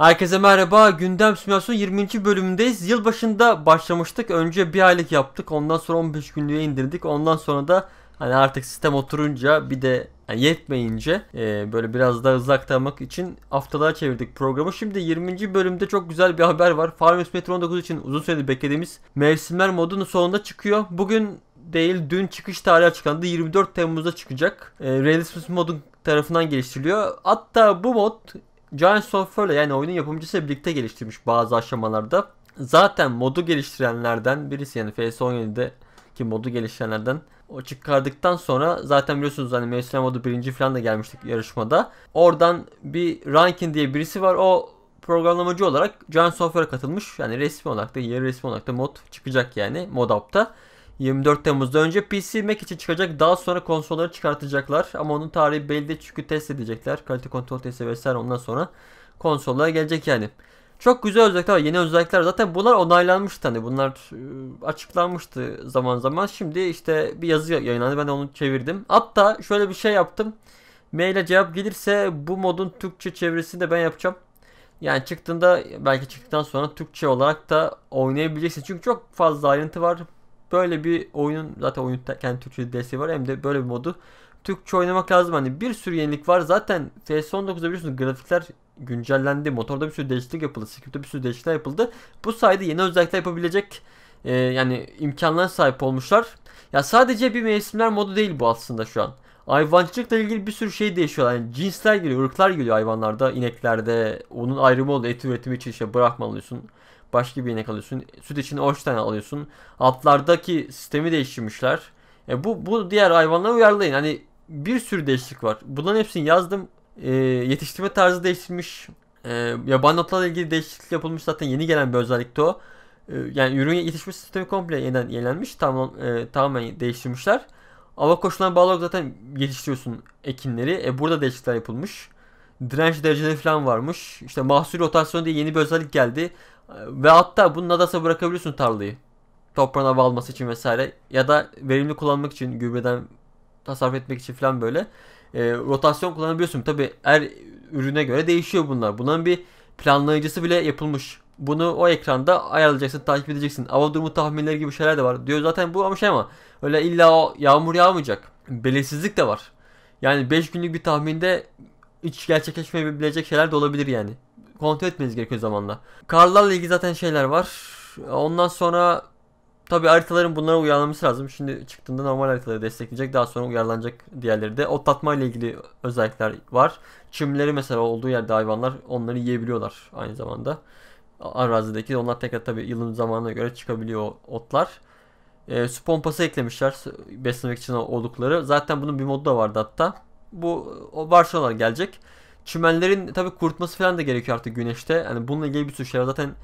Herkese merhaba. Gündem Simülasyon 20. bölümündeyiz. Yılbaşında başlamıştık. Önce bir aylık yaptık. Ondan sonra 15 günlüğe indirdik. Ondan sonra da hani artık sistem oturunca bir de yani yetmeyince e, böyle biraz daha uzaklanmak için haftalara çevirdik programı. Şimdi 20. bölümde çok güzel bir haber var. Farm Simulator 19 için uzun süredir beklediğimiz mevsimler modunun sonunda çıkıyor. Bugün değil dün çıkış tarihi açıklandı. 24 Temmuz'da çıkacak. E, Realismus modun tarafından geliştiriliyor. Hatta bu mod Giant Software yani oyunun yapımcısı birlikte geliştirmiş bazı aşamalarda. Zaten modu geliştirenlerden birisi yani FS17'de ki modu geliştirenlerden o çıkardıktan sonra zaten biliyorsunuz hani Mevsim modu birinci falan da gelmiştik yarışmada. Oradan bir Rankin diye birisi var. O programlamacı olarak Giant Software'a katılmış. Yani resmi olarak da yeri resmi olarak da mod çıkacak yani mod app'ta. 24 Temmuz'da önce PC Mac için çıkacak daha sonra konsolları çıkartacaklar ama onun tarihi belli değil çünkü test edecekler. Kalite kontrol testi vesaire ondan sonra konsollara gelecek yani. Çok güzel özellikler var. Yeni özellikler. Zaten bunlar onaylanmıştı hani. Bunlar e, açıklanmıştı zaman zaman. Şimdi işte bir yazı yayınlandı. Ben de onu çevirdim. Hatta şöyle bir şey yaptım. Maile cevap gelirse bu modun Türkçe çevirisini de ben yapacağım. Yani çıktığında belki çıktıktan sonra Türkçe olarak da oynayabileceksin. Çünkü çok fazla ayrıntı var. Böyle bir oyunun zaten oyun kendi Türkçe desteği var hem de böyle bir modu Türkçe oynamak lazım. Hani bir sürü yenilik var. Zaten CS19'da biliyorsunuz grafikler güncellendi. Motorda bir sürü değişiklik yapıldı. Script'te bir sürü değişiklikler yapıldı. Bu sayede yeni özellikler yapabilecek e, yani imkanlara sahip olmuşlar. Ya sadece bir mevsimler modu değil bu aslında şu an. Hayvancılıkla ilgili bir sürü şey değişiyor. Yani cinsler geliyor, ırklar geliyor hayvanlarda, ineklerde. Onun ayrımı oldu. Et üretimi için işte bırakmalıyorsun başka bir inek alıyorsun. Süt için 3 tane alıyorsun. Atlardaki sistemi değiştirmişler. E bu, bu diğer hayvanlara uyarlayın. Hani bir sürü değişiklik var. Bunların hepsini yazdım. E, yetiştirme tarzı değiştirmiş. E, yabani otlarla ilgili değişiklik yapılmış zaten yeni gelen bir özellikti o. E, yani ürün yetişme sistemi komple yeniden yenilenmiş. Tamam, e, tamamen değiştirmişler. Hava koşullarına bağlı olarak zaten yetiştiriyorsun ekinleri. E, burada değişiklikler yapılmış direnç dereceleri falan varmış. İşte mahsul rotasyon diye yeni bir özellik geldi. Ve hatta bunu nadasa bırakabiliyorsun tarlayı. Toprağın hava alması için vesaire. Ya da verimli kullanmak için gübreden tasarruf etmek için falan böyle. E, rotasyon kullanabiliyorsun. Tabi her ürüne göre değişiyor bunlar. Bunların bir planlayıcısı bile yapılmış. Bunu o ekranda ayarlayacaksın, takip edeceksin. Hava durumu tahminleri gibi şeyler de var. Diyor zaten bu ama şey ama öyle illa o yağmur yağmayacak. Belirsizlik de var. Yani 5 günlük bir tahminde hiç gerçekleşmeyebilecek şeyler de olabilir yani kontrol etmeniz gerekiyor zamanla. Karlarla ilgili zaten şeyler var. Ondan sonra tabi haritaların bunlara uyarlanması lazım. Şimdi çıktığında normal haritaları destekleyecek. Daha sonra uyarlanacak diğerleri de. Otlatma ile ilgili özellikler var. Çimleri mesela olduğu yerde hayvanlar onları yiyebiliyorlar aynı zamanda. Arazideki onlar tekrar tabi yılın zamanına göre çıkabiliyor otlar. E, su pompası eklemişler beslemek için oldukları. Zaten bunun bir modu da vardı hatta. Bu o varsalar gelecek. Çimenlerin tabii kurutması falan da gerekiyor artık güneşte. Yani bununla ilgili bir sürü şey var. Zaten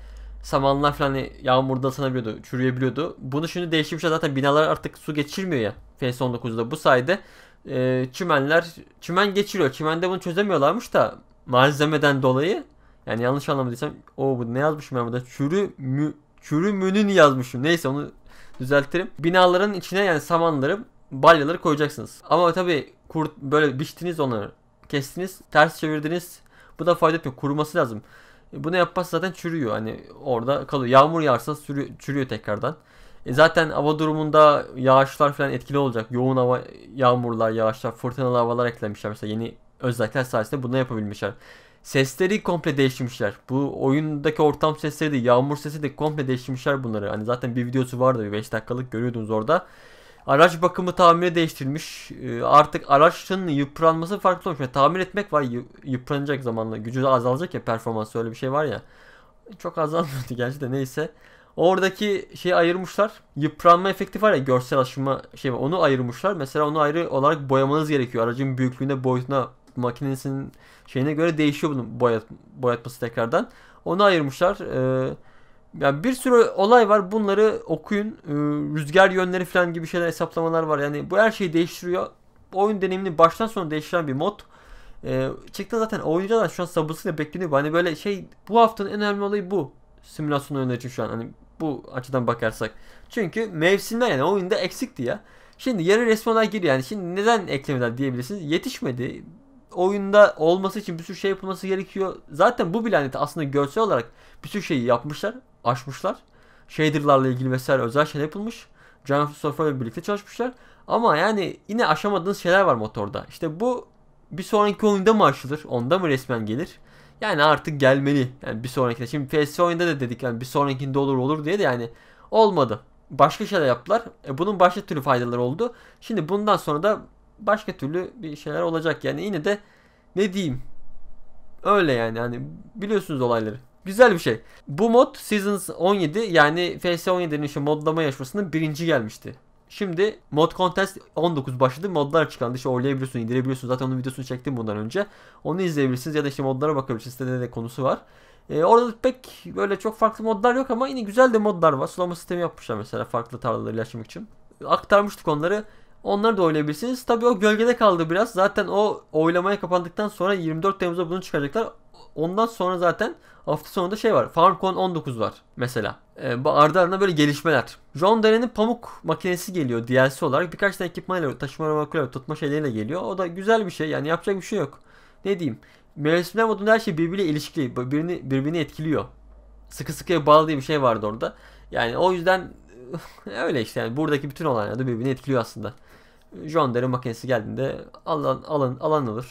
samanlar falan hani yağmurda sanabiliyordu, çürüyebiliyordu. Bunu şimdi değişmişler zaten binalar artık su geçirmiyor ya. FS 19'da bu sayede e, çimenler çimen geçiriyor. Çimende bunu çözemiyorlarmış da malzemeden dolayı yani yanlış anlamadıysam o bu ne yazmışım ben burada? Çürü mü çürü münün yazmışım. Neyse onu düzeltirim. Binaların içine yani samanları balyaları koyacaksınız. Ama tabii kurt böyle biçtiniz onları kestiniz, ters çevirdiniz. Bu da fayda etmiyor. Kuruması lazım. Bunu yapmazsa zaten çürüyor. Hani orada kalıyor. Yağmur yağarsa sürüyor, çürüyor tekrardan. E zaten hava durumunda yağışlar falan etkili olacak. Yoğun hava, yağmurlar, yağışlar, fırtınalı havalar eklemişler. Mesela yeni özellikler sayesinde bunu yapabilmişler. Sesleri komple değiştirmişler. Bu oyundaki ortam sesleri de, yağmur sesi de komple değiştirmişler bunları. Hani zaten bir videosu vardı bir 5 dakikalık görüyordunuz orada. Araç bakımı tamiri değiştirilmiş. Ee, artık araçın yıpranması farklı olmuş. Yani tamir etmek var yıpranacak zamanla. Gücü de azalacak ya performans öyle bir şey var ya. Çok azalmıyordu gerçi de neyse. Oradaki şeyi ayırmışlar. Yıpranma efekti var ya görsel aşınma şey var. Onu ayırmışlar. Mesela onu ayrı olarak boyamanız gerekiyor. Aracın büyüklüğüne, boyutuna, makinesinin şeyine göre değişiyor bunun boyat, boyatması tekrardan. Onu ayırmışlar. Eee yani bir sürü olay var. Bunları okuyun. Ee, rüzgar yönleri falan gibi şeyler hesaplamalar var. Yani bu her şeyi değiştiriyor. Oyun deneyimini baştan sona değiştiren bir mod. Ee, çıktı zaten oyuncular şu an sabırsızla bekleniyor. Hani böyle şey bu haftanın en önemli olayı bu. Simülasyon oyunları için şu an. Hani bu açıdan bakarsak. Çünkü mevsimler yani oyunda eksikti ya. Şimdi yarı resmi olay giriyor yani. Şimdi neden eklemediler diyebilirsiniz. Yetişmedi. Oyunda olması için bir sürü şey yapılması gerekiyor. Zaten bu bile hani aslında görsel olarak bir sürü şeyi yapmışlar. Açmışlar, Shader'larla ilgili mesela özel şeyler yapılmış. John Stoffel ile birlikte çalışmışlar. Ama yani yine aşamadığınız şeyler var motorda. İşte bu bir sonraki oyunda mı açılır, Onda mı resmen gelir? Yani artık gelmeli. Yani bir sonrakinde. Şimdi PS oyunda da dedik yani bir sonrakinde olur olur diye de yani olmadı. Başka şeyler yaptılar. E bunun başka türlü faydaları oldu. Şimdi bundan sonra da başka türlü bir şeyler olacak. Yani yine de ne diyeyim? Öyle yani. Yani biliyorsunuz olayları. Güzel bir şey. Bu mod Seasons 17 yani FS 17'nin şu modlama yarışmasında birinci gelmişti. Şimdi mod contest 19 başladı. Modlar çıkandı. İşte oylayabiliyorsun, indirebiliyorsun. Zaten onun videosunu çektim bundan önce. Onu izleyebilirsiniz ya da işte modlara bakabilirsiniz. Sitede de konusu var. Ee, orada pek böyle çok farklı modlar yok ama yine güzel de modlar var. Sulama sistemi yapmışlar mesela farklı tarlaları ilaçlamak için. Aktarmıştık onları. Onları da oynayabilirsiniz. Tabii o gölgede kaldı biraz. Zaten o oylamaya kapandıktan sonra 24 Temmuz'da bunu çıkaracaklar. Ondan sonra zaten hafta sonunda şey var. Farmcon 19 var mesela. Ee, ardı ardına böyle gelişmeler. John Deren'in pamuk makinesi geliyor DLC olarak. Birkaç tane ekipmanla taşıma araba tutma şeyleriyle geliyor. O da güzel bir şey. Yani yapacak bir şey yok. Ne diyeyim? Mevsimler modunda her şey birbiriyle ilişkili. Birbirini, birbirini etkiliyor. Sıkı sıkıya bağlı diye bir şey vardı orada. Yani o yüzden öyle işte yani buradaki bütün olaylar da birbirini etkiliyor aslında. John Deere makinesi geldiğinde alan alan alan alır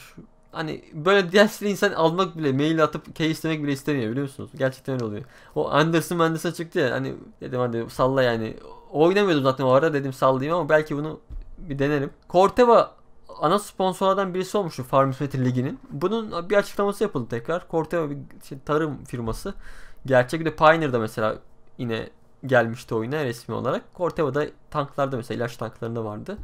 hani böyle dersli insan almak bile mail atıp case istemek bile istemiyor biliyor musunuz? Gerçekten öyle oluyor. O Anderson Anderson çıktı ya hani dedim hadi salla yani. Oynamıyordum zaten o ara dedim sallayayım ama belki bunu bir denerim. Corteva ana sponsorlardan birisi olmuştu Farm Ligi'nin. Bunun bir açıklaması yapıldı tekrar. Corteva bir şey, tarım firması. Gerçek bir de Pioneer'da mesela yine gelmişti oyuna resmi olarak. Corteva'da tanklarda mesela ilaç tanklarında vardı.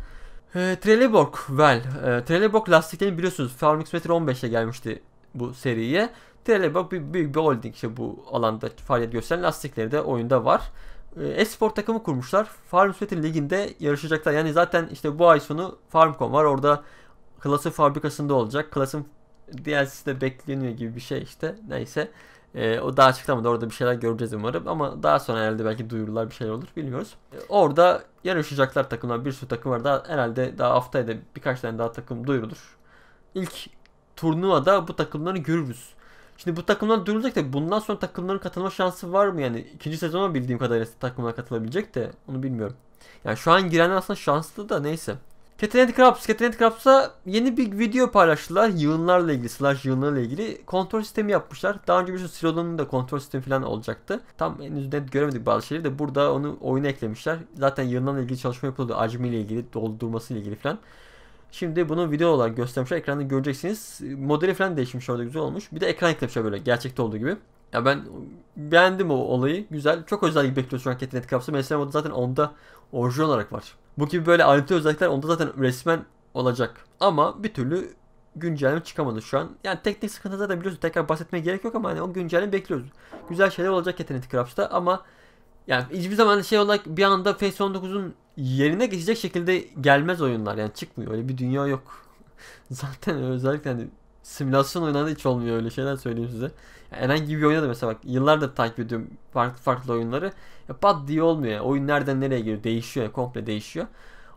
E, Trelleborg, well, e, Trelleborg lastiklerini biliyorsunuz Farming Meter 15'e gelmişti bu seriye. Trelleborg bir büyük bir holding işte bu alanda faaliyet gösteren lastikleri de oyunda var. Ee, Espor takımı kurmuşlar. Farm Sweater Ligi'nde yarışacaklar. Yani zaten işte bu ay sonu Farmcom var. Orada Klas'ın fabrikasında olacak. Klas'ın DLC'si de bekleniyor gibi bir şey işte. Neyse. E, o daha açıklamadı. Orada bir şeyler göreceğiz umarım. Ama daha sonra herhalde belki duyurular bir şeyler olur. Bilmiyoruz. E, orada yarışacaklar takımlar. Bir sürü takım var. Daha, herhalde daha haftaya da birkaç tane daha takım duyurulur. İlk turnuvada bu takımları görürüz. Şimdi bu takımlar duyurulacak da bundan sonra takımların katılma şansı var mı? Yani ikinci sezona bildiğim kadarıyla takımlar katılabilecek de onu bilmiyorum. Yani şu an girenler aslında şanslı da neyse. Captain Krabs, Captain Krabs'a yeni bir video paylaştılar. Yığınlarla ilgili, slash yığınlarla ilgili kontrol sistemi yapmışlar. Daha önce bir sürü da kontrol sistemi falan olacaktı. Tam henüz net göremedik bazı şeyleri de burada onu oyuna eklemişler. Zaten yığınlarla ilgili çalışma yapıldı. Acmi ile ilgili, doldurması ile ilgili falan. Şimdi bunu video olarak göstermişler. Ekranda göreceksiniz. Modeli falan değişmiş orada güzel olmuş. Bir de ekran eklemişler böyle gerçekte olduğu gibi. Ya ben beğendim o olayı. Güzel. Çok özel gibi bekliyoruz şu an Captain Antikraptus'u. Mesela zaten onda orijinal olarak var. Bu gibi böyle ayrıntı özellikler onda zaten resmen olacak. Ama bir türlü güncelleme çıkamadı şu an. Yani teknik sıkıntı zaten biliyorsun tekrar bahsetmeye gerek yok ama hani o güncelleme bekliyoruz. Güzel şeyler olacak Ethernet Craft'ta ama yani hiçbir zaman şey olarak bir anda Face 19'un yerine geçecek şekilde gelmez oyunlar. Yani çıkmıyor öyle bir dünya yok. zaten özellikle hani simülasyon oyunlarda hiç olmuyor öyle şeyler söyleyeyim size. Yani herhangi bir oyunda da mesela bak yıllardır takip ediyorum farklı farklı oyunları. Ya pat diye olmuyor. Yani. Oyun nereden nereye geliyor değişiyor yani komple değişiyor.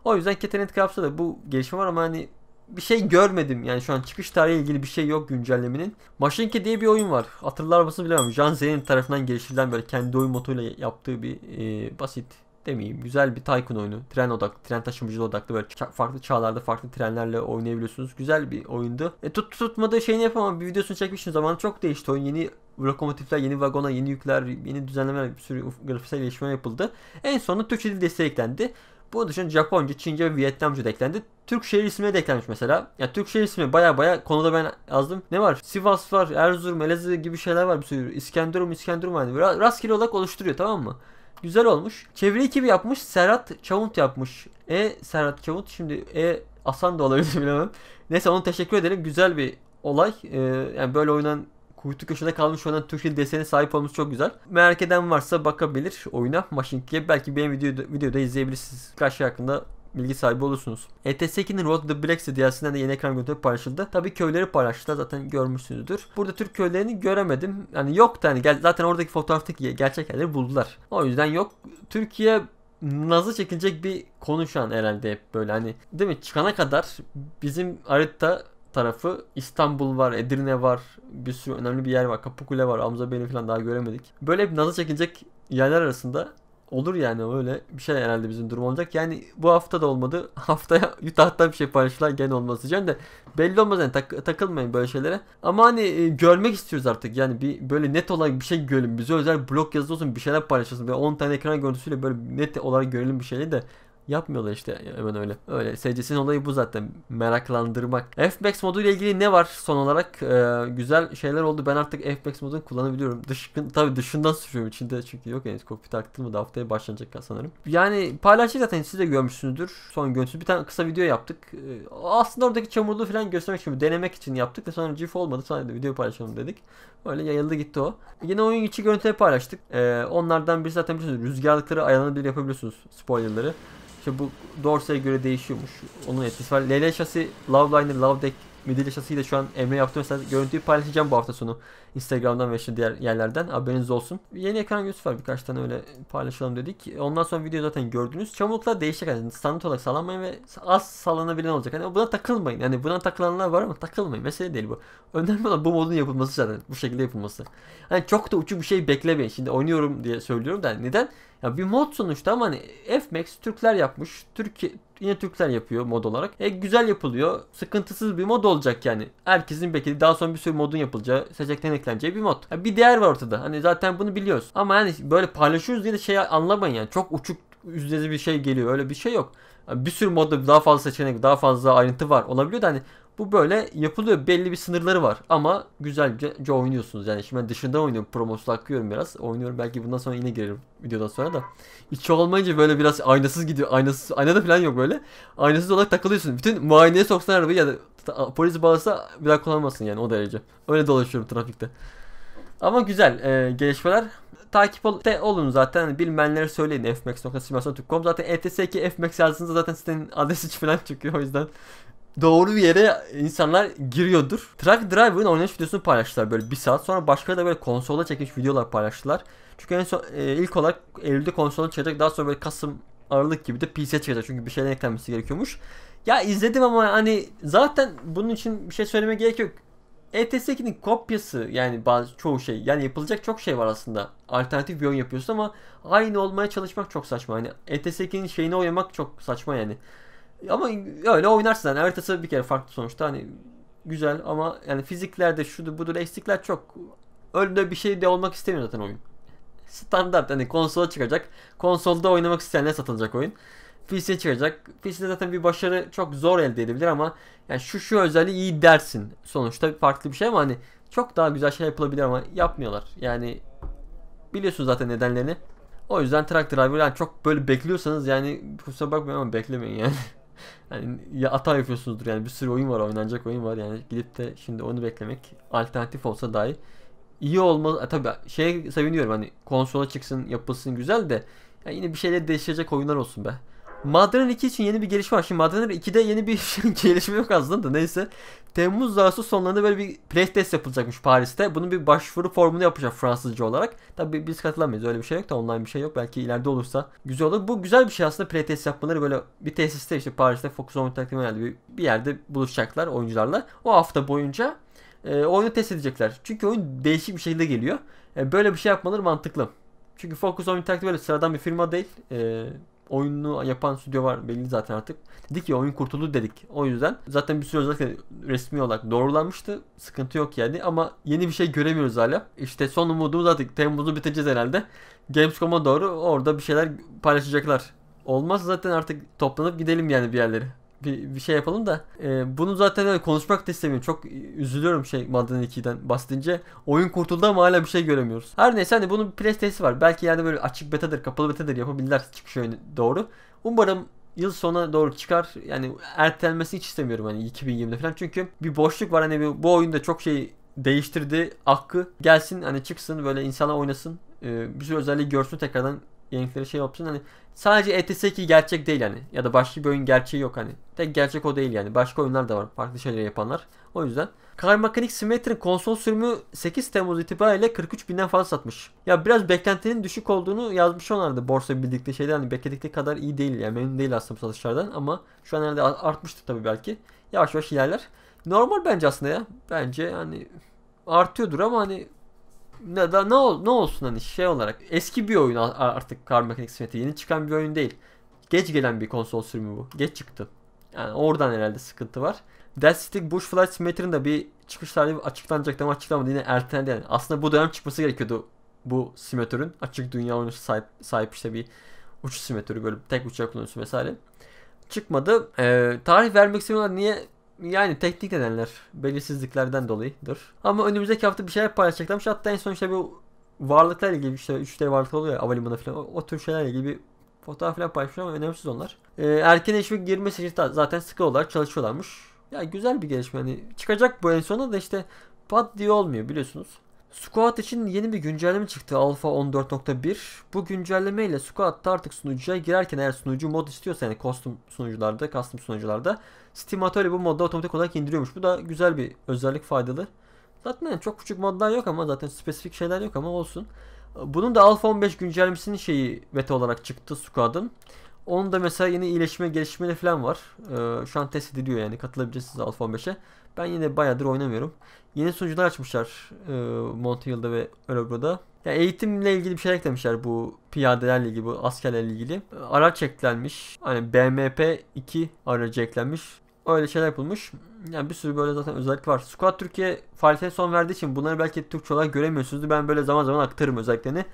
O yüzden Ketenet Craft'ta da bu gelişme var ama hani bir şey görmedim. Yani şu an çıkış tarihi ilgili bir şey yok güncellemenin. Machinke diye bir oyun var. Hatırlar mısın bilemem. Jean Zenin tarafından geliştirilen böyle kendi oyun motoruyla yaptığı bir e, basit demeyeyim. Güzel bir Tycoon oyunu. Tren odaklı, tren taşımacılığı odaklı böyle farklı çağlarda farklı trenlerle oynayabiliyorsunuz. Güzel bir oyundu. E tut tutmadığı şeyini yapamam. Bir videosunu çekmiştim. Zamanı çok değişti. Oyun yeni lokomotifler, yeni vagona, yeni yükler, yeni düzenlemeler, bir sürü grafiksel gelişme yapıldı. En sonunda Türkçe dil desteği eklendi. Bu dışında Japonca, Çince ve Vietnamca da eklendi. Türk şehir ismine de eklenmiş mesela. Ya Türk şehir ismi baya baya konuda ben yazdım. Ne var? Sivas var, Erzurum, Elazığ gibi şeyler var bir sürü. İskenderun, İskenderun var. Rastgele olarak oluşturuyor tamam mı? Güzel olmuş. Çeviri ekibi yapmış. Serhat Çavunt yapmış. E Serhat Çavunt şimdi E Asan da olabilir bilmem. Neyse ona teşekkür ederim. Güzel bir olay. Ee, yani böyle oynan kuytu köşede kalmış olan Türkçe desene sahip olması çok güzel. Merak eden varsa bakabilir oyuna. Maşinkiye Game belki benim videoda, videoda izleyebilirsiniz. Karşı hakkında bilgi sahibi olursunuz. ETS 2'nin Road the Black Sea DLC'sinden yeni ekran görüntüleri paylaşıldı. Tabii köyleri paylaştılar zaten görmüşsünüzdür. Burada Türk köylerini göremedim. Yani yok yani zaten oradaki fotoğraftaki gerçek yerleri buldular. O yüzden yok. Türkiye nazı çekilecek bir konu şu an herhalde hep böyle hani değil mi çıkana kadar bizim harita tarafı İstanbul var, Edirne var, bir sürü önemli bir yer var. Kapıkule var, Amza Bey'in falan daha göremedik. Böyle hep nazı çekilecek yerler arasında olur yani öyle bir şey herhalde bizim durum olacak. Yani bu hafta da olmadı. Haftaya Utah'tan bir şey paylaşırlar gene olması can de belli olmaz yani tak, takılmayın böyle şeylere. Ama hani e, görmek istiyoruz artık yani bir böyle net olarak bir şey görelim. Bize özel blok yazısı olsun bir şeyler paylaşılsın. Böyle 10 tane ekran görüntüsüyle böyle net olarak görelim bir şeyleri de Yapmıyorlar işte hemen öyle. Öyle SCS'nin olayı bu zaten. Meraklandırmak. F-Max modu ile ilgili ne var son olarak? Ee, güzel şeyler oldu. Ben artık F-Max modunu kullanabiliyorum. Dışkın, tabii dışından sürüyorum içinde çünkü yok henüz kopya taktırmadı. Haftaya başlanacak sanırım. Yani paylaştık zaten siz de görmüşsünüzdür. Son görüntüsü bir tane kısa video yaptık. Ee, aslında oradaki çamurluğu falan göstermek için denemek için yaptık da sonra GIF olmadı. Sonra da video paylaşalım dedik. Böyle yayıldı gitti o. Yine oyun içi görüntüleri paylaştık. Ee, onlardan biri zaten biliyorsunuz rüzgarlıkları ayarlanabilir yapabiliyorsunuz spoilerları. İşte bu Dorsey'e göre değişiyormuş. Onun etkisi var. LL şasi, Loveliner, Lovedeck, Midilli şasiyle şu an Emre yaptım. Mesela görüntüyü paylaşacağım bu hafta sonu. Instagram'dan ve işte diğer yerlerden. Haberiniz olsun. Yeni ekran görüntüsü var. Birkaç tane öyle paylaşalım dedik. Ondan sonra video zaten gördünüz. Çamurluklar değişecek. Yani standart olarak sallanmayın ve az sallanabilen olacak. Hani buna takılmayın. Yani buna takılanlar var ama takılmayın. Mesele değil bu. Önemli olan bu modun yapılması zaten. Bu şekilde yapılması. Hani çok da uçuk bir şey beklemeyin. Şimdi oynuyorum diye söylüyorum da neden? Ya bir mod sonuçta ama hani Fmax Türkler yapmış. Türkiye yine Türkler yapıyor mod olarak. E güzel yapılıyor. Sıkıntısız bir mod olacak yani. Herkesin beklediği daha sonra bir sürü modun yapılacağı, seçenekten ekleneceği bir mod. Ya bir değer var ortada. Hani zaten bunu biliyoruz. Ama yani böyle paylaşıyoruz diye de şey anlamayın yani. Çok uçuk üzerinde bir şey geliyor. Öyle bir şey yok. Yani bir sürü modda daha fazla seçenek, daha fazla ayrıntı var. Olabiliyor da hani bu böyle yapılıyor. Belli bir sınırları var ama güzelce oynuyorsunuz. Yani şimdi ben dışında oynuyorum. promosu akıyorum biraz. Oynuyorum. Belki bundan sonra yine girerim videodan sonra da. İçi olmayınca böyle biraz aynasız gidiyor. Aynasız, aynada falan yok böyle. Aynasız olarak takılıyorsun. Bütün muayeneye soksan arabayı ya da polis bağlasa bir daha kullanmasın yani o derece. Öyle dolaşıyorum trafikte. Ama güzel e, gelişmeler. Takip ol de olun zaten hani bilmeyenlere söyleyin fmax.simülasyon.com zaten ETS2 fmax yazdığınızda zaten sitenin adresi falan çıkıyor o yüzden doğru bir yere insanlar giriyordur. Truck Driver'ın oynanış videosunu paylaştılar böyle bir saat. Sonra başka da böyle konsola çekilmiş videolar paylaştılar. Çünkü en son e, ilk olarak Eylül'de konsola çıkacak. Daha sonra böyle Kasım Aralık gibi de PC'ye çıkacak. Çünkü bir şeyler eklenmesi gerekiyormuş. Ya izledim ama hani zaten bunun için bir şey söyleme gerek yok. ETS 2'nin kopyası yani bazı çoğu şey. Yani yapılacak çok şey var aslında. Alternatif bir oyun yapıyorsun ama aynı olmaya çalışmak çok saçma. Hani ETS 2'nin şeyini oynamak çok saçma yani. Ama öyle oynarsın yani haritası bir kere farklı sonuçta hani güzel ama yani fiziklerde şudur budur eksikler çok. Öyle bir şey de olmak istemiyor zaten oyun. Standart hani konsola çıkacak. Konsolda oynamak isteyenler satılacak oyun. PC'ye çıkacak. PC'de zaten bir başarı çok zor elde edebilir ama yani şu şu özelliği iyi dersin. Sonuçta farklı bir şey ama hani çok daha güzel şey yapılabilir ama yapmıyorlar. Yani biliyorsun zaten nedenlerini. O yüzden Truck Driver'ı yani çok böyle bekliyorsanız yani kusura bakmayın ama beklemeyin yani. yani ya hata yapıyorsunuzdur yani bir sürü oyun var oynanacak oyun var yani gidip de şimdi onu beklemek alternatif olsa dahi iyi olmaz. E, tabii şey seviniyorum hani konsola çıksın yapılsın güzel de yani yine bir şeyler değişecek oyunlar olsun be. Madden 2 için yeni bir gelişme var. Şimdi Madden 2'de yeni bir gelişme yok aslında neyse. Temmuz Ağustos sonlarında böyle bir playtest yapılacakmış Paris'te. Bunun bir başvuru formunu yapacak Fransızca olarak. Tabii biz katılamayız öyle bir şey yok da online bir şey yok. Belki ileride olursa güzel olur. Bu güzel bir şey aslında playtest yapmaları böyle bir tesiste işte Paris'te Focus on Entertainment bir, bir yerde buluşacaklar oyuncularla. O hafta boyunca e, oyunu test edecekler. Çünkü oyun değişik bir şekilde geliyor. E, böyle bir şey yapmaları mantıklı. Çünkü Focus on Interactive böyle sıradan bir firma değil. E, oyununu yapan stüdyo var belli zaten artık. Dedi ki oyun kurtuldu dedik. O yüzden zaten bir süre özellikle resmi olarak doğrulanmıştı. Sıkıntı yok yani ama yeni bir şey göremiyoruz hala. İşte son umudumuz artık Temmuz'u biteceğiz herhalde. Gamescom'a doğru orada bir şeyler paylaşacaklar. Olmaz zaten artık toplanıp gidelim yani bir yerlere bir, bir şey yapalım da. E, bunu zaten öyle konuşmak da istemiyorum. Çok üzülüyorum şey Madden 2'den bahsedince. Oyun kurtuldu ama hala bir şey göremiyoruz. Her neyse hani bunun bir prestesi var. Belki yani böyle açık betadır, kapalı betadır yapabilirler çıkış oyunu doğru. Umarım yıl sonuna doğru çıkar. Yani ertelenmesi hiç istemiyorum hani 2020'de falan. Çünkü bir boşluk var hani bu oyunda çok şey değiştirdi hakkı. Gelsin hani çıksın böyle insana oynasın. E, bir sürü özelliği görsün tekrardan Yenikleri şey yapsın hani sadece ETS 2 gerçek değil hani ya da başka bir oyun gerçeği yok hani. Tek gerçek o değil yani. Başka oyunlar da var farklı şeyler yapanlar. O yüzden Car Mechanic Simulator'ın konsol sürümü 8 Temmuz itibariyle 43 binden fazla satmış. Ya biraz beklentinin düşük olduğunu yazmış onlardı borsa bildikleri şeyden. Hani bekledikleri kadar iyi değil yani memnun değil aslında bu satışlardan ama şu an herhalde artmıştı tabii belki. Yavaş yavaş ilerler. Normal bence aslında ya. Bence hani artıyordur ama hani ne da ne, ol, ne olsun hani şey olarak eski bir oyun artık Car Mechanics Simulator yeni çıkan bir oyun değil. Geç gelen bir konsol sürümü bu. Geç çıktı. Yani oradan herhalde sıkıntı var. Death Stick Bush Flight Simulator'ın da bir çıkış tarihi açıklanacaktı ama açıklamadı yine ertelendi yani. Aslında bu dönem çıkması gerekiyordu bu simülatörün. Açık dünya oyunu sahip, sahip işte bir uçuş simülatörü böyle tek uçak kullanıyorsun vesaire. Çıkmadı. Ee, tarih vermek istemiyorlar. Niye yani teknik nedenler belirsizliklerden dolayıdır. Ama önümüzdeki hafta bir şeyler paylaşacaklarmış. Hatta en son işte bu varlıklar ilgili işte şey, 3D varlık oluyor ya falan o, o tür şeylerle ilgili bir fotoğraf falan paylaşmış ama önemsiz onlar. Ee, erken eşime girmesi için zaten sıkı olarak çalışıyorlarmış. Ya güzel bir gelişme hani çıkacak bu en sonunda da işte pat diye olmuyor biliyorsunuz. Squat için yeni bir güncelleme çıktı Alpha 14.1. Bu güncelleme ile Squat'ta artık sunucuya girerken eğer sunucu mod istiyorsa yani custom sunucularda, custom sunucularda Steamatory bu modda otomatik olarak indiriyormuş. Bu da güzel bir özellik faydalı. Zaten yani çok küçük modlar yok ama zaten spesifik şeyler yok ama olsun. Bunun da Alpha 15 güncellemesinin şeyi beta olarak çıktı Squad'ın. Onun da mesela yeni iyileşme gelişmeleri falan var. Ee, şu an test ediliyor yani katılabileceksiniz Alfa 15'e. Ben yine bayağıdır oynamıyorum. Yeni sunucular açmışlar e, Monthill'da ve Örebro'da. Yani eğitimle ilgili bir şeyler eklemişler bu piyadelerle ilgili, bu askerlerle ilgili. Araç eklenmiş. Hani BMP 2 aracı eklenmiş. Öyle şeyler yapılmış. Yani bir sürü böyle zaten özellik var. Squad Türkiye faaliyete son verdiği için bunları belki Türkçe olarak göremiyorsunuzdur. Ben böyle zaman zaman aktarım özelliklerini.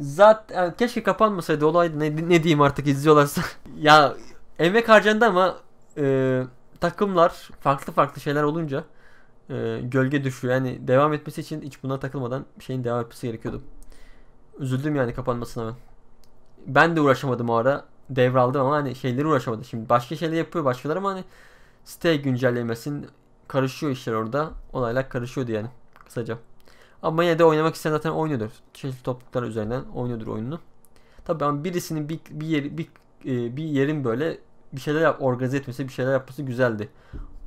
Zaten keşke kapanmasaydı olaydı. Ne, ne diyeyim artık izliyorlarsa. ya emek harcandı ama e, takımlar farklı farklı şeyler olunca e, gölge düşüyor. Yani devam etmesi için hiç buna takılmadan şeyin devam etmesi gerekiyordu. Üzüldüm yani kapanmasına ben. Ben de uğraşamadım o ara. Devraldım ama hani şeyleri uğraşamadım. Şimdi başka şeyler yapıyor başkaları ama hani site güncellemesin karışıyor işler orada. Olaylar karışıyordu yani kısaca. Ama yine de oynamak isteyen zaten oynuyordur. Çeşitli topluluklar üzerinden oynuyordur oyununu. Tabii ama birisinin bir, bir, yeri, bir, e, bir yerin böyle bir şeyler yap, organize etmesi, bir şeyler yapması güzeldi.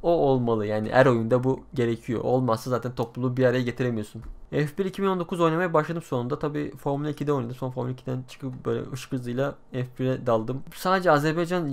O olmalı yani her oyunda bu gerekiyor. Olmazsa zaten topluluğu bir araya getiremiyorsun. F1 2019 oynamaya başladım sonunda. Tabi Formula 2'de oynadım. Son Formula 2'den çıkıp böyle ışık hızıyla F1'e daldım. Sadece Azerbaycan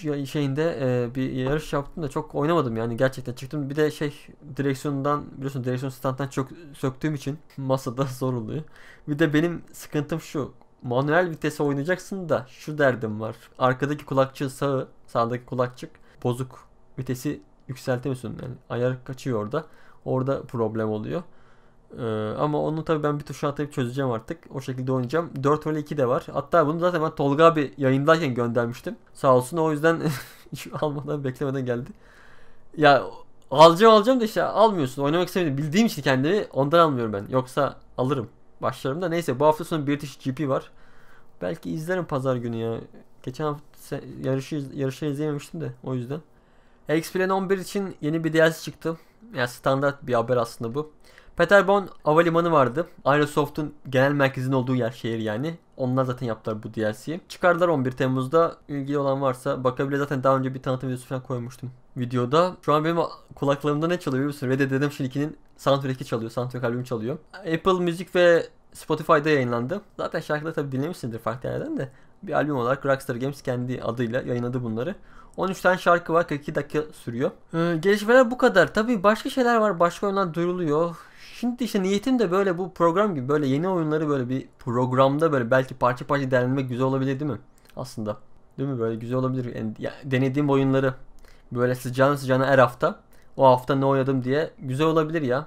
şey, şeyinde e, bir yarış yaptım da çok oynamadım yani gerçekten çıktım. Bir de şey direksiyondan biliyorsun direksiyon standtan çok söktüğüm için masada zor oluyor. Bir de benim sıkıntım şu. Manuel vitese oynayacaksın da şu derdim var. Arkadaki kulakçı sağı, sağdaki kulakçık bozuk vitesi yükseltemiyorsun yani ayar kaçıyor orada. Orada problem oluyor. Ee, ama onu tabii ben bir tuşa atayıp çözeceğim artık. O şekilde oynayacağım. 4 vs 2 de var. Hatta bunu zaten ben Tolga abi yayındayken göndermiştim. Sağ olsun o yüzden almadan beklemeden geldi. Ya alacağım alacağım da işte almıyorsun. Oynamak istemiyorum. Bildiğim için kendimi ondan almıyorum ben. Yoksa alırım. Başlarım da. Neyse bu hafta sonu British GP var. Belki izlerim pazar günü ya. Geçen hafta yarışı, yarışı izleyememiştim de o yüzden. X-Plane 11 için yeni bir DLC çıktı. Yani standart bir haber aslında bu. Peterborn Havalimanı vardı. Aerosoft'un genel merkezinin olduğu yer şehir yani. Onlar zaten yaptılar bu DLC'yi. Çıkardılar 11 Temmuz'da. İlgili olan varsa bakabilir. Zaten daha önce bir tanıtım videosu falan koymuştum videoda. Şu an benim kulaklarımda ne çalıyor biliyor musun? Red Dead Redemption 2'nin soundtrack'i çalıyor. Soundtrack albümü çalıyor. Apple Music ve Spotify'da yayınlandı. Zaten şarkıları tabii dinlemişsindir farklı yerden de. Bir albüm olarak Rockstar Games kendi adıyla yayınladı bunları. 13 tane şarkı var 42 dakika sürüyor. Ee, gelişmeler bu kadar. Tabii başka şeyler var. Başka oyunlar duyuruluyor. Şimdi işte niyetim de böyle bu program gibi böyle yeni oyunları böyle bir programda böyle belki parça parça derlemek güzel olabilir değil mi? Aslında. Değil mi? Böyle güzel olabilir. Yani, denediğim oyunları böyle sıcağına sıcağına her hafta o hafta ne oynadım diye güzel olabilir ya.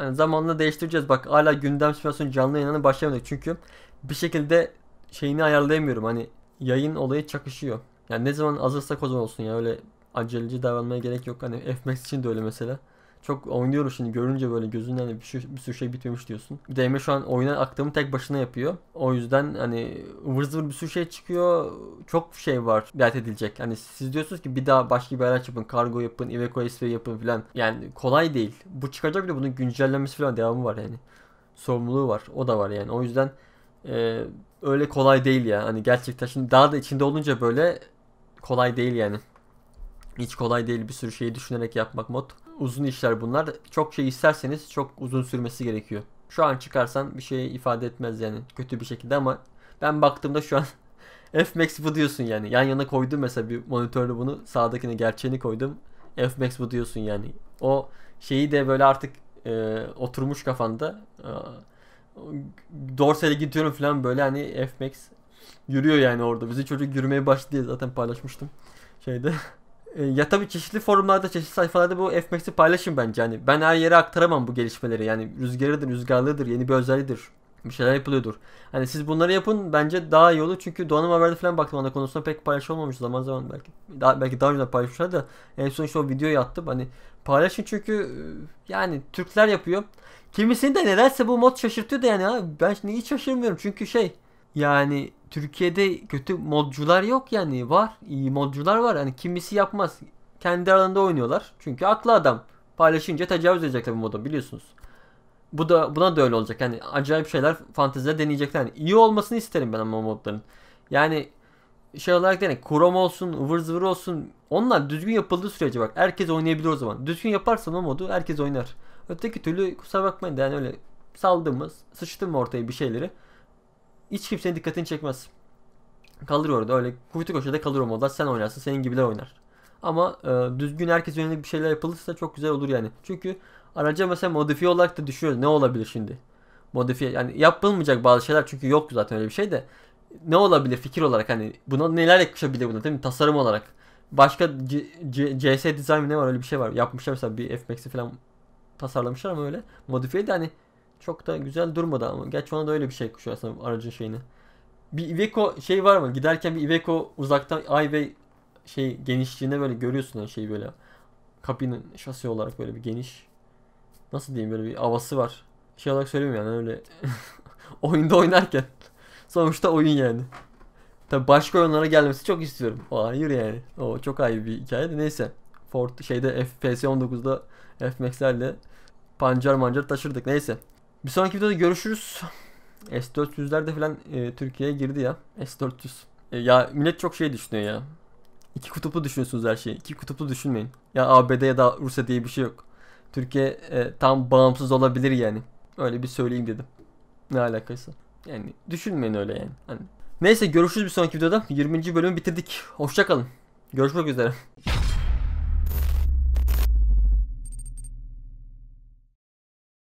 Yani zamanla değiştireceğiz. Bak hala gündem simülasyonu canlı yayınlarına başlayamadık. Çünkü bir şekilde şeyini ayarlayamıyorum. Hani yayın olayı çakışıyor. Yani ne zaman hazırsak o zaman olsun ya. Öyle aceleci davranmaya gerek yok. Hani FMAX için de öyle mesela. Çok oynuyoruz şimdi görünce böyle gözünden de bir, şey, bir sürü şey bitmemiş diyorsun. Bir de Emre şu an oyuna aktığımı tek başına yapıyor. O yüzden hani ıvır zıvır bir sürü şey çıkıyor. Çok şey var dert edilecek. Hani siz diyorsunuz ki bir daha başka bir araç yapın. Kargo yapın, Iveco SV yapın filan. Yani kolay değil. Bu çıkacak bile bunun güncellemesi falan devamı var yani. Sorumluluğu var. O da var yani. O yüzden e, öyle kolay değil ya. Hani gerçekten şimdi daha da içinde olunca böyle kolay değil yani. Hiç kolay değil bir sürü şeyi düşünerek yapmak mod. Uzun işler bunlar. Çok şey isterseniz çok uzun sürmesi gerekiyor. Şu an çıkarsan bir şey ifade etmez yani kötü bir şekilde ama ben baktığımda şu an Fmax bu diyorsun yani. Yan yana koydum mesela bir monitörle bunu sağdakine gerçeğini koydum. Fmax bu diyorsun yani. O şeyi de böyle artık e, oturmuş kafanda. E, Dorsel'e gidiyorum falan böyle hani Fmax yürüyor yani orada. Bizi çocuk yürümeye başladı diye zaten paylaşmıştım şeyde. E, ya tabii çeşitli forumlarda, çeşitli sayfalarda bu FMAX'i paylaşın bence. Yani ben her yere aktaramam bu gelişmeleri. Yani rüzgarıdır, rüzgarlıdır, yeni bir özelliğidir. Bir şeyler yapılıyordur. Hani siz bunları yapın bence daha iyi olur. Çünkü donanım haberde falan baktım anda konusunda pek paylaşılmamış zaman zaman belki. Daha, belki daha önce paylaşmışlar da en son işte o videoyu attım. Hani paylaşın çünkü e, yani Türkler yapıyor. Kimisini de nedense bu mod şaşırtıyor da yani ha ben şimdi hiç şaşırmıyorum. Çünkü şey yani Türkiye'de kötü modcular yok yani var. iyi modcular var. Hani kimisi yapmaz. Kendi aralarında oynuyorlar. Çünkü aklı adam. Paylaşınca tecavüz edecekler bu modu biliyorsunuz. Bu da buna da öyle olacak. Yani acayip şeyler fantezide deneyecekler. Yani iyi olmasını isterim ben ama modların. Yani şey olarak değil, Chrome olsun, ıvır zıvır olsun. Onlar düzgün yapıldığı sürece bak herkes oynayabilir o zaman. Düzgün yaparsan o modu herkes oynar. Öteki türlü kusura bakmayın yani öyle saldım mı, sıçtım ortaya bir şeyleri hiç kimsenin dikkatini çekmez. Kalır orada öyle kuytu köşede kalır o modlar. Sen oynarsın senin gibiler oynar. Ama e, düzgün herkes yönelik bir şeyler yapılırsa çok güzel olur yani. Çünkü araca mesela modifiye olarak da düşüyor. Ne olabilir şimdi? Modifiye yani yapılmayacak bazı şeyler çünkü yok zaten öyle bir şey de. Ne olabilir fikir olarak hani buna neler yakışabilir buna değil mi? Tasarım olarak. Başka C- C- CS Design ne var öyle bir şey var. Yapmışlar mesela bir FMAX'i falan tasarlamışlar ama öyle. Modifiye de hani çok da güzel durmadı ama. Gerçi ona da öyle bir şey kuşuyor aslında aracın şeyini. Bir Iveco şey var mı? Giderken bir Iveco uzaktan ay Highway şey genişliğine böyle görüyorsun yani şeyi böyle. Kapının şasi olarak böyle bir geniş. Nasıl diyeyim böyle bir havası var. Şey olarak söylemiyorum yani öyle. Oyunda oynarken. Sonuçta oyun yani. Tabi başka oyunlara gelmesi çok istiyorum. O hayır yani. O çok ayrı bir hikaye de neyse. Ford şeyde FPS 19'da F-Max'lerle pancar mancar taşırdık neyse. Bir sonraki videoda görüşürüz. S400'ler de falan e, Türkiye'ye girdi ya. S400. E, ya millet çok şey düşünüyor ya. İki kutuplu düşünüyorsunuz her şeyi. İki kutuplu düşünmeyin. Ya ABD ya da Rusya diye bir şey yok. Türkiye e, tam bağımsız olabilir yani. Öyle bir söyleyeyim dedim. Ne alakası? Yani düşünmeyin öyle yani. Hani. Neyse görüşürüz bir sonraki videoda. 20. bölümü bitirdik. Hoşçakalın. Görüşmek üzere.